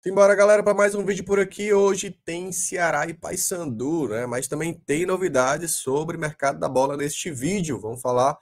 Simbora, galera, para mais um vídeo por aqui. Hoje tem Ceará e Paysandu, né? Mas também tem novidades sobre o mercado da bola neste vídeo. Vamos falar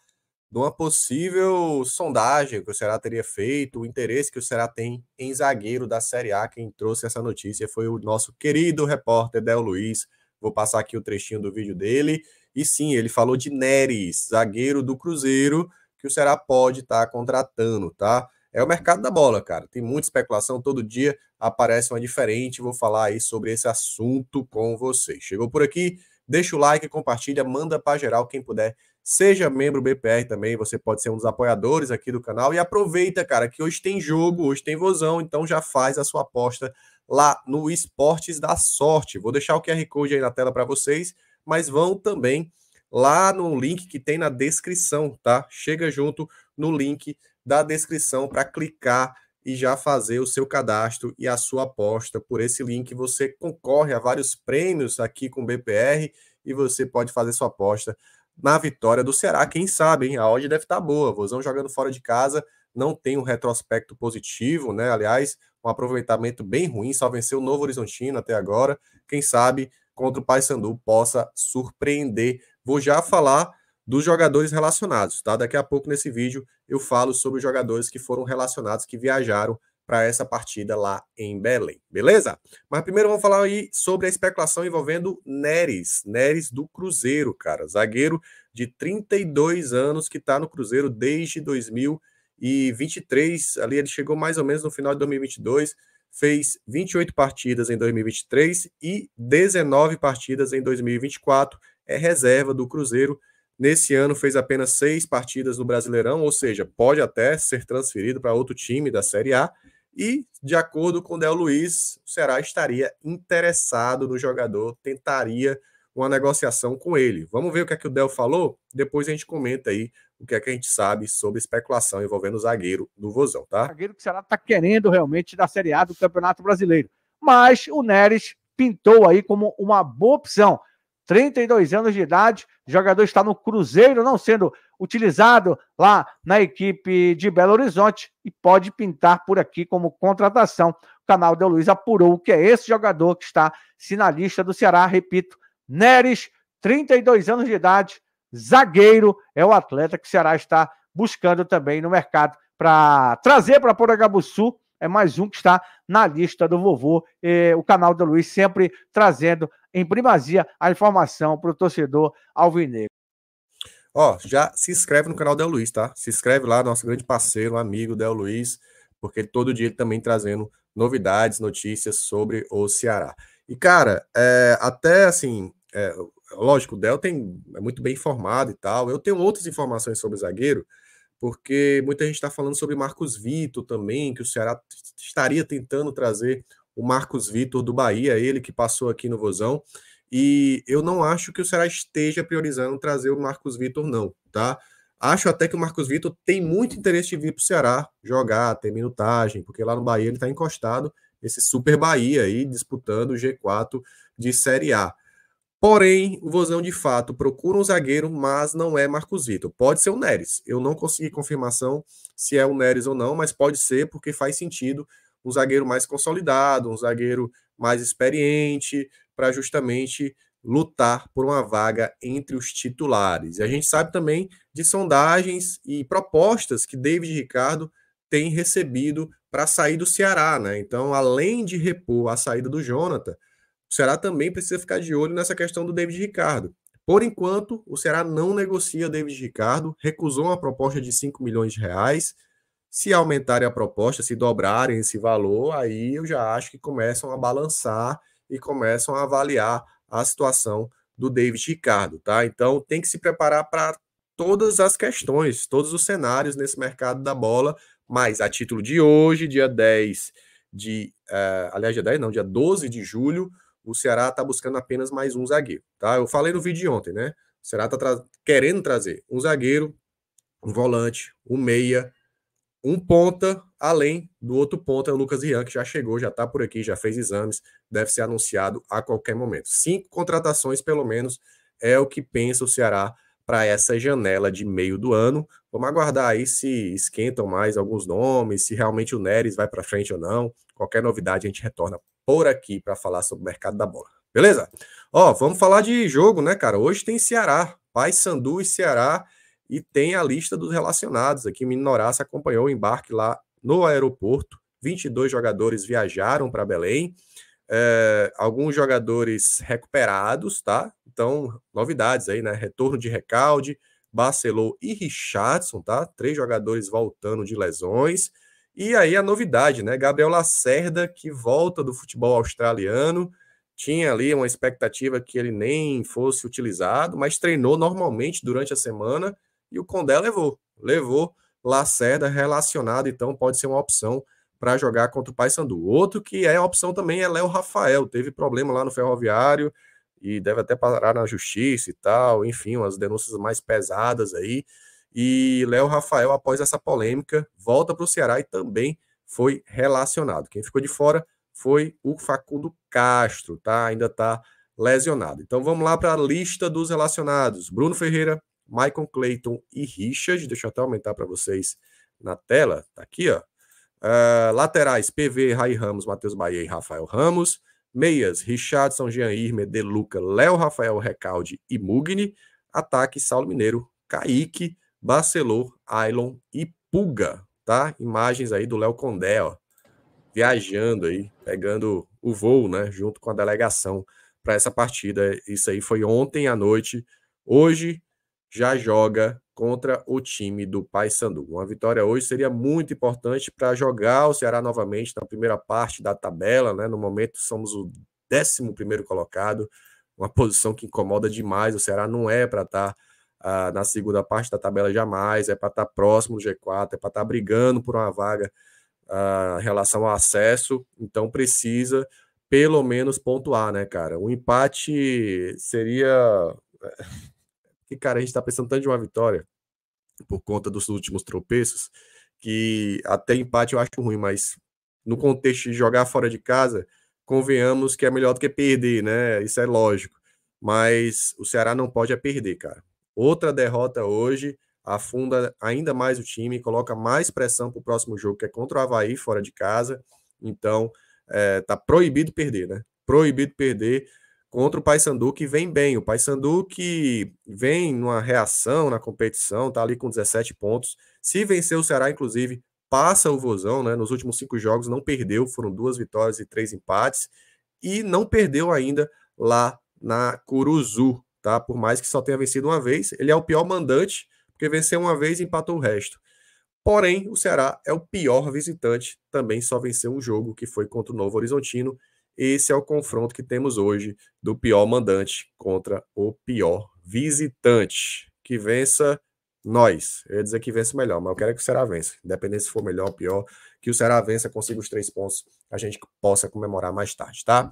de uma possível sondagem que o Ceará teria feito, o interesse que o Ceará tem em zagueiro da Série A. Quem trouxe essa notícia foi o nosso querido repórter Del Luiz. Vou passar aqui o trechinho do vídeo dele. E sim, ele falou de Neres, zagueiro do Cruzeiro, que o Ceará pode estar tá contratando, tá? é o mercado da bola, cara. Tem muita especulação, todo dia aparece uma diferente. Vou falar aí sobre esse assunto com vocês. Chegou por aqui? Deixa o like, compartilha, manda para geral quem puder. Seja membro BPR também, você pode ser um dos apoiadores aqui do canal. E aproveita, cara, que hoje tem jogo, hoje tem vozão, então já faz a sua aposta lá no Esportes da Sorte. Vou deixar o QR Code aí na tela para vocês, mas vão também lá no link que tem na descrição, tá? Chega junto no link da descrição para clicar e já fazer o seu cadastro e a sua aposta. Por esse link, você concorre a vários prêmios aqui com o BPR e você pode fazer sua aposta na vitória do Ceará. Quem sabe, hein? A odd deve estar tá boa. Vozão jogando fora de casa, não tem um retrospecto positivo, né? Aliás, um aproveitamento bem ruim, só venceu o Novo Horizontino até agora. Quem sabe contra o Paysandu possa surpreender. Vou já falar dos jogadores relacionados, tá? Daqui a pouco nesse vídeo eu falo sobre os jogadores que foram relacionados, que viajaram para essa partida lá em Belém, beleza? Mas primeiro vamos falar aí sobre a especulação envolvendo Neres, Neres do Cruzeiro, cara, zagueiro de 32 anos que está no Cruzeiro desde 2023, ali ele chegou mais ou menos no final de 2022, fez 28 partidas em 2023 e 19 partidas em 2024, é reserva do Cruzeiro, Nesse ano fez apenas seis partidas no Brasileirão, ou seja, pode até ser transferido para outro time da Série A. E, de acordo com o Del Luiz, o Ceará estaria interessado no jogador, tentaria uma negociação com ele. Vamos ver o que é que o Del falou? Depois a gente comenta aí o que é que a gente sabe sobre especulação envolvendo o zagueiro do Vozão, tá? O zagueiro que o Ceará está querendo realmente da Série A do Campeonato Brasileiro. Mas o Neres pintou aí como uma boa opção. 32 anos de idade, o jogador está no Cruzeiro, não sendo utilizado lá na equipe de Belo Horizonte e pode pintar por aqui como contratação. O canal do Luiz apurou que é esse jogador que está sinalista do Ceará, repito, Neres, 32 anos de idade, zagueiro, é o atleta que o Ceará está buscando também no mercado para trazer para Poragabuçu. É mais um que está na lista do vovô. Eh, o canal do Luiz sempre trazendo em primazia a informação para o torcedor alvinegro. Ó, já se inscreve no canal Del Luiz, tá? Se inscreve lá, nosso grande parceiro, amigo Del Luiz, porque todo dia ele tá também trazendo novidades, notícias sobre o Ceará. E, cara, é, até assim, é, lógico, o Del tem, é muito bem informado e tal. Eu tenho outras informações sobre zagueiro, porque muita gente está falando sobre Marcos Vitor também, que o Ceará estaria tentando trazer o Marcos Vitor do Bahia, ele que passou aqui no Vozão. E eu não acho que o Ceará esteja priorizando trazer o Marcos Vitor, não, tá? Acho até que o Marcos Vitor tem muito interesse de vir para o Ceará jogar, ter minutagem, porque lá no Bahia ele está encostado, esse Super Bahia aí, disputando o G4 de Série A. Porém, o Vozão de fato procura um zagueiro, mas não é Marcos Vitor. Pode ser o Neres. Eu não consegui confirmação se é o Neres ou não, mas pode ser, porque faz sentido um zagueiro mais consolidado, um zagueiro mais experiente, para justamente lutar por uma vaga entre os titulares. E a gente sabe também de sondagens e propostas que David Ricardo tem recebido para sair do Ceará, né? Então, além de repor a saída do Jonathan, o Ceará também precisa ficar de olho nessa questão do David Ricardo. Por enquanto, o Ceará não negocia David Ricardo, recusou uma proposta de 5 milhões de reais, se aumentarem a proposta, se dobrarem esse valor, aí eu já acho que começam a balançar e começam a avaliar a situação do David Ricardo, tá? Então tem que se preparar para todas as questões, todos os cenários nesse mercado da bola, mas a título de hoje, dia 10 de. Uh, aliás, dia 10 não, dia 12 de julho, o Ceará está buscando apenas mais um zagueiro, tá? Eu falei no vídeo de ontem, né? O Ceará está tra querendo trazer um zagueiro, um volante, um meia um ponta além do outro ponta, é o Lucas Rian, que já chegou, já está por aqui, já fez exames, deve ser anunciado a qualquer momento. Cinco contratações, pelo menos, é o que pensa o Ceará para essa janela de meio do ano. Vamos aguardar aí se esquentam mais alguns nomes, se realmente o Neres vai para frente ou não. Qualquer novidade a gente retorna por aqui para falar sobre o mercado da bola. Beleza? Ó, vamos falar de jogo, né, cara? Hoje tem Ceará, Paysandu e Ceará e tem a lista dos relacionados aqui. Minoraça acompanhou o embarque lá no aeroporto. 22 jogadores viajaram para Belém. É, alguns jogadores recuperados, tá? Então, novidades aí, né? Retorno de Recalde, Barcelô e Richardson, tá? Três jogadores voltando de lesões. E aí a novidade, né? Gabriel Lacerda, que volta do futebol australiano, tinha ali uma expectativa que ele nem fosse utilizado, mas treinou normalmente durante a semana e o Condé levou. Levou Lacerda relacionado, então pode ser uma opção para jogar contra o Paysandu. Outro que é opção também é Léo Rafael, teve problema lá no Ferroviário e deve até parar na justiça e tal, enfim, umas denúncias mais pesadas aí. E Léo Rafael, após essa polêmica, volta para o Ceará e também foi relacionado. Quem ficou de fora foi o Facundo Castro, tá? Ainda está lesionado. Então vamos lá para a lista dos relacionados. Bruno Ferreira, Michael Clayton e Richard. Deixa eu até aumentar para vocês na tela. Tá aqui, ó. Uh, laterais, PV, Rai Ramos, Matheus Bahia e Rafael Ramos. Meias, São Jean Irme, De Luca, Léo Rafael Recalde e Mugni. Ataque, Saulo Mineiro, Kaique, Barcelô, Ailon e Puga, tá? Imagens aí do Léo Condé, ó. Viajando aí, pegando o voo, né? Junto com a delegação para essa partida. Isso aí foi ontem à noite. Hoje, já joga contra o time do Paysandu. Uma vitória hoje seria muito importante para jogar o Ceará novamente na primeira parte da tabela, né? No momento somos o 11 primeiro colocado, uma posição que incomoda demais. O Ceará não é para estar tá, uh, na segunda parte da tabela jamais, é para estar tá próximo do G4, é para estar tá brigando por uma vaga uh, em relação ao acesso. Então precisa pelo menos pontuar, né, cara? Um empate seria que, cara, a gente está precisando tanto de uma vitória por conta dos últimos tropeços, que até empate eu acho ruim, mas no contexto de jogar fora de casa, convenhamos que é melhor do que perder, né? Isso é lógico. Mas o Ceará não pode é perder, cara. Outra derrota hoje afunda ainda mais o time, coloca mais pressão para o próximo jogo, que é contra o Havaí, fora de casa. Então, é, tá proibido perder, né? Proibido perder contra o Paysandu, que vem bem. O Paysandu que vem numa reação na competição, tá ali com 17 pontos. Se vencer o Ceará, inclusive, passa o Vozão, né? Nos últimos cinco jogos não perdeu, foram duas vitórias e três empates. E não perdeu ainda lá na Curuzu, tá? Por mais que só tenha vencido uma vez, ele é o pior mandante, porque venceu uma vez e empatou o resto. Porém, o Ceará é o pior visitante, também só venceu um jogo que foi contra o Novo Horizontino esse é o confronto que temos hoje do pior mandante contra o pior visitante. Que vença nós. Eu ia dizer que vença melhor, mas eu quero que o Ceará vença. Independente se for melhor ou pior, que o Ceará vença, consiga os três pontos, a gente possa comemorar mais tarde, tá?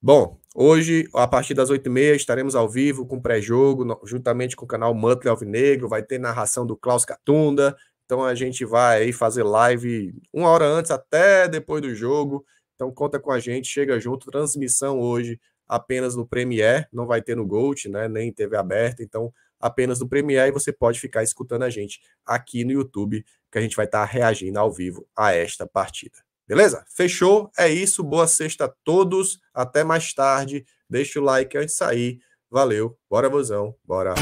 Bom, hoje, a partir das 8h30, estaremos ao vivo com pré-jogo, juntamente com o canal Mantle Alvinegro, vai ter narração do Klaus Catunda, então a gente vai aí fazer live uma hora antes, até depois do jogo, então conta com a gente, chega junto, transmissão hoje apenas no Premiere, não vai ter no Gold, né, nem TV aberta, então apenas no Premiere e você pode ficar escutando a gente aqui no YouTube, que a gente vai estar tá reagindo ao vivo a esta partida. Beleza? Fechou? É isso. Boa sexta a todos. Até mais tarde. Deixa o like antes de sair. Valeu. Bora, vozão. Bora.